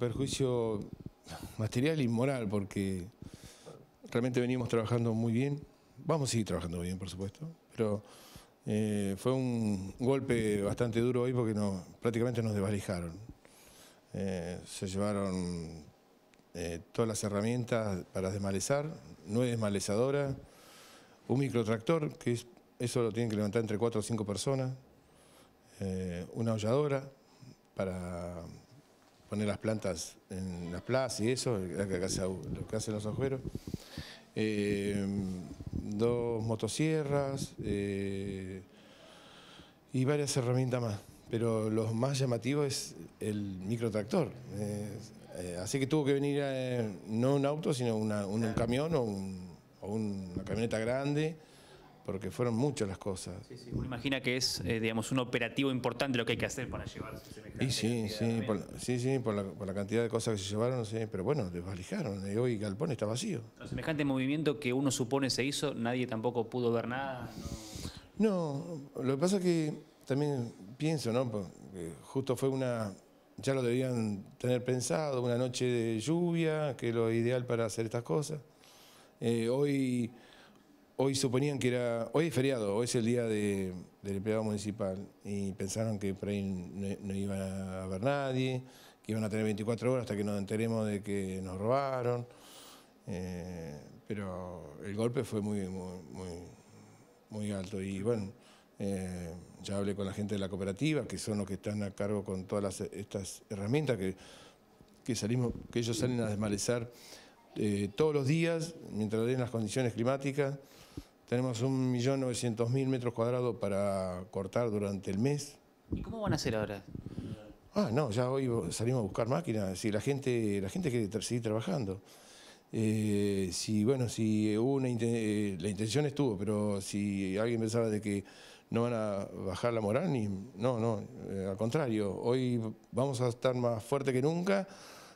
perjuicio material y moral, porque realmente venimos trabajando muy bien. Vamos a seguir trabajando bien, por supuesto, pero eh, fue un golpe bastante duro hoy porque prácticamente nos desvalijaron. Eh, se llevaron eh, todas las herramientas para desmalezar, nueve desmalezadoras, un microtractor, que eso lo tienen que levantar entre cuatro o cinco personas, una holladora para poner las plantas en las plazas y eso, lo que hacen los agujeros. Eh, dos motosierras eh, y varias herramientas más. Pero lo más llamativo es el microtractor. Eh, eh así que tuvo que venir no un auto, sino un, camión o una camioneta grande porque fueron muchas las cosas. Sí, sí. Uno imagina que es, eh, digamos, un operativo importante lo que hay que hacer para llevarse Y sí, sí, sí, por la, cantidad de cosas que se llevaron, pero bueno, desvalijaron, y eh, hoy Galpón está vacío. semejante movimiento que uno supone se hizo, nadie tampoco pudo ver nada. No, lo que pasa es que también pienso, ¿no? Eh, justo fue una, ya lo debían tener pensado, una noche de lluvia, que es lo ideal para hacer estas cosas. hoy hoy suponían que era, hoy es feriado, hoy es el día del empleado municipal y pensaron que por ahí no, iba a haber nadie, que iban a tener 24 horas hasta que nos enteremos de que nos robaron, eh, pero el golpe fue muy, muy, alto y bueno, eh, ya hablé con la gente de la cooperativa, que son los que están a cargo con todas estas herramientas que, que, salimos, que ellos salen a desmalezar eh, todos los días, mientras den las condiciones climáticas. Tenemos 1.900.000 metros cuadrados para cortar durante el mes. ¿Y cómo van a hacer ahora? Ah, no, ya hoy salimos a buscar máquinas. Si la gente, la gente quiere seguir trabajando. Eh, si bueno, si una eh, la intención estuvo, pero si alguien pensaba de que no van a bajar la moral, ni, no, no, al contrario, hoy vamos a estar más fuerte que nunca,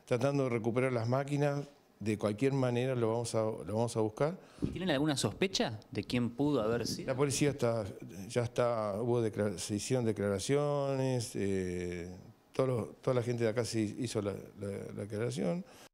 tratando de recuperar las máquinas, de cualquier manera lo vamos a, lo vamos a buscar. ¿Tienen alguna sospecha de quién pudo haber sido? La policía está, ya está, hubo se hicieron declaraciones, eh, toda la gente de acá se hizo la declaración.